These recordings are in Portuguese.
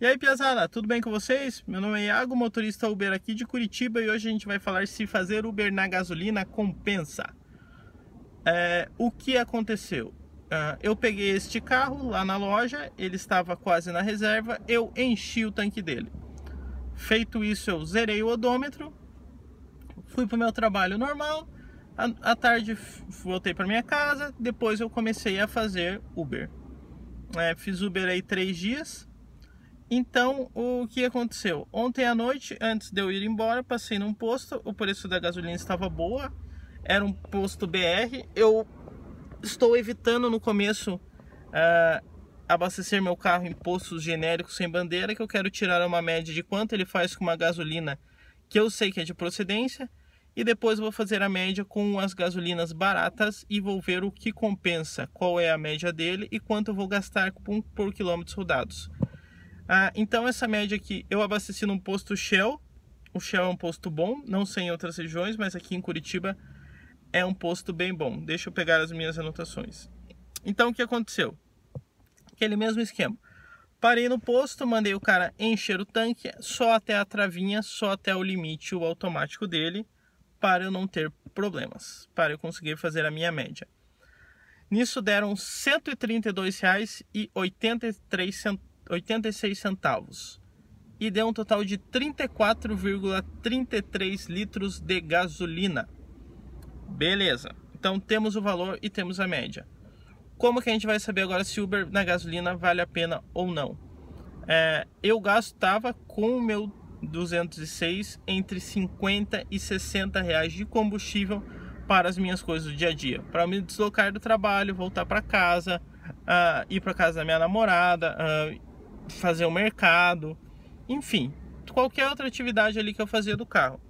E aí, Piazada, tudo bem com vocês? Meu nome é Iago, motorista Uber aqui de Curitiba e hoje a gente vai falar se fazer Uber na gasolina compensa. É, o que aconteceu? Uh, eu peguei este carro lá na loja, ele estava quase na reserva, eu enchi o tanque dele. Feito isso, eu zerei o odômetro, fui para o meu trabalho normal, à tarde voltei para minha casa, depois eu comecei a fazer Uber. É, fiz Uber aí três dias então, o que aconteceu? Ontem à noite, antes de eu ir embora, passei num posto, o preço da gasolina estava boa, era um posto BR. Eu estou evitando no começo uh, abastecer meu carro em postos genéricos sem bandeira, que eu quero tirar uma média de quanto ele faz com uma gasolina que eu sei que é de procedência, e depois vou fazer a média com as gasolinas baratas e vou ver o que compensa, qual é a média dele e quanto eu vou gastar por quilômetros rodados. Ah, então essa média aqui, eu abasteci num posto Shell. O Shell é um posto bom, não sei em outras regiões, mas aqui em Curitiba é um posto bem bom. Deixa eu pegar as minhas anotações. Então o que aconteceu? Aquele mesmo esquema. Parei no posto, mandei o cara encher o tanque só até a travinha, só até o limite, o automático dele, para eu não ter problemas, para eu conseguir fazer a minha média. Nisso deram R$ 132,83 86 centavos e deu um total de 34,33 litros de gasolina. Beleza. Então temos o valor e temos a média. Como que a gente vai saber agora se Uber na gasolina vale a pena ou não? É, eu gastava com o meu 206 entre 50 e 60 reais de combustível para as minhas coisas do dia a dia, para me deslocar do trabalho, voltar para casa, uh, ir para casa da minha namorada, uh, fazer o mercado, enfim, qualquer outra atividade ali que eu fazia do carro.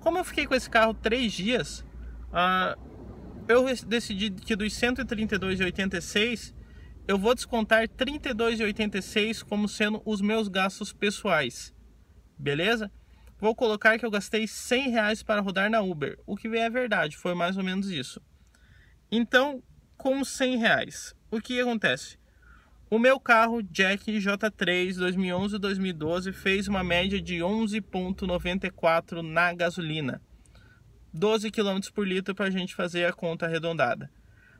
Como eu fiquei com esse carro três dias, ah, eu decidi que dos 132,86 eu vou descontar 32,86 como sendo os meus gastos pessoais, beleza? Vou colocar que eu gastei 100 reais para rodar na Uber, o que é verdade, foi mais ou menos isso. Então, com 100 reais, o que acontece? O meu carro Jack J3 2011-2012 fez uma média de 11.94 na gasolina. 12 km por litro para a gente fazer a conta arredondada.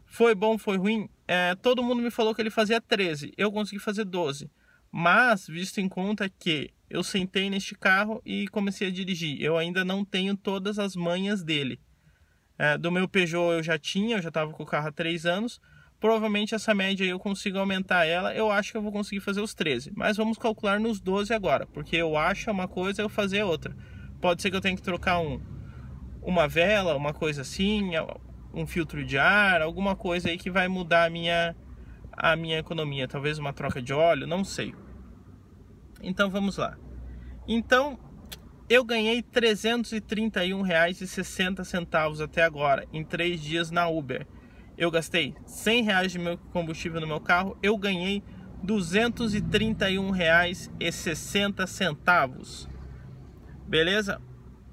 Foi bom, foi ruim? É, todo mundo me falou que ele fazia 13, eu consegui fazer 12. Mas, visto em conta que eu sentei neste carro e comecei a dirigir, eu ainda não tenho todas as manhas dele. É, do meu Peugeot eu já tinha, eu já estava com o carro há 3 anos, provavelmente essa média aí eu consigo aumentar ela, eu acho que eu vou conseguir fazer os 13. Mas vamos calcular nos 12 agora, porque eu acho uma coisa, eu fazer outra. Pode ser que eu tenha que trocar um, uma vela, uma coisa assim, um filtro de ar, alguma coisa aí que vai mudar a minha, a minha economia. Talvez uma troca de óleo, não sei. Então vamos lá. Então eu ganhei R$ 331,60 até agora, em três dias na Uber eu gastei 100 reais de meu combustível no meu carro, eu ganhei 231 reais e 60 centavos. Beleza?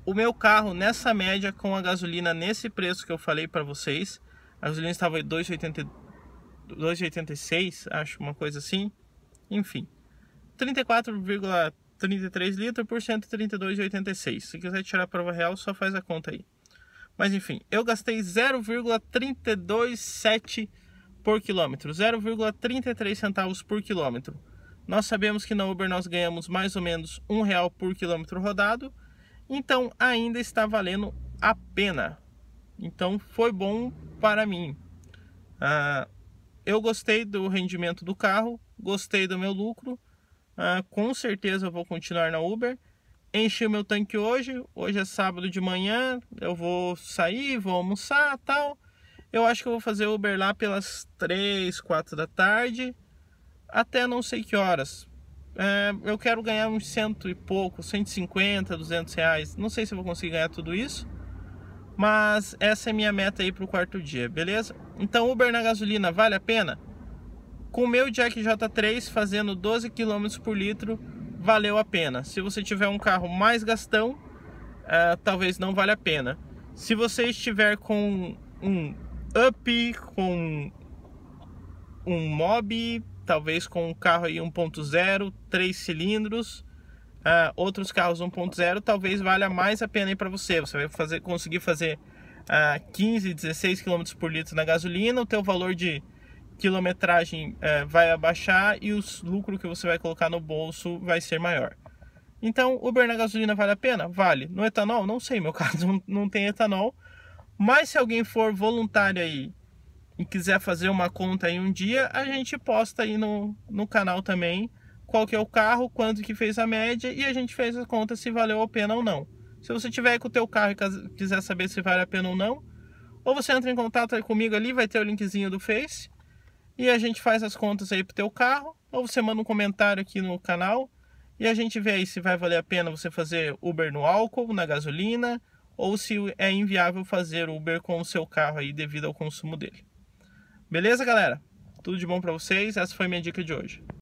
O meu carro nessa média com a gasolina nesse preço que eu falei para vocês, a gasolina estava em 2,86, acho uma coisa assim. Enfim, 34,33 litros por 132,86. Se quiser tirar a prova real, só faz a conta aí. Mas enfim, eu gastei 0,327 por quilômetro, 0,33 centavos por quilômetro. Nós sabemos que na Uber nós ganhamos mais ou menos um real por quilômetro rodado, então ainda está valendo a pena. Então foi bom para mim. Ah, eu gostei do rendimento do carro, gostei do meu lucro. Ah, com certeza eu vou continuar na Uber enchi o meu tanque hoje, hoje é sábado de manhã, eu vou sair, vou almoçar tal. Eu acho que eu vou fazer Uber lá pelas 3, 4 da tarde, até não sei que horas. É, eu quero ganhar uns cento e pouco, 150, 200 reais. Não sei se eu vou conseguir ganhar tudo isso, mas essa é minha meta aí para o quarto dia, beleza? Então Uber na gasolina vale a pena? Com o meu Jack J3 fazendo 12 km por litro, valeu a pena. Se você tiver um carro mais gastão, uh, talvez não valha a pena. Se você estiver com um up, com um mob, talvez com um carro aí 1.0, 3 cilindros, uh, outros carros 1.0, talvez valha mais a pena aí para você. Você vai fazer, conseguir fazer uh, 15, 16 km por litro na gasolina, o teu valor de quilometragem é, vai abaixar e o lucro que você vai colocar no bolso vai ser maior. Então, Uber na gasolina vale a pena? Vale. No etanol? Não sei, meu caso não tem etanol. Mas se alguém for voluntário aí e quiser fazer uma conta aí um dia, a gente posta aí no, no canal também qual que é o carro, quanto que fez a média e a gente fez a conta se valeu a pena ou não. Se você tiver com o teu carro e quiser saber se vale a pena ou não, ou você entra em contato aí comigo ali, vai ter o linkzinho do Face e a gente faz as contas aí pro teu carro, ou você manda um comentário aqui no canal e a gente vê aí se vai valer a pena você fazer Uber no álcool, na gasolina, ou se é inviável fazer Uber com o seu carro aí devido ao consumo dele. Beleza, galera? Tudo de bom para vocês? Essa foi minha dica de hoje.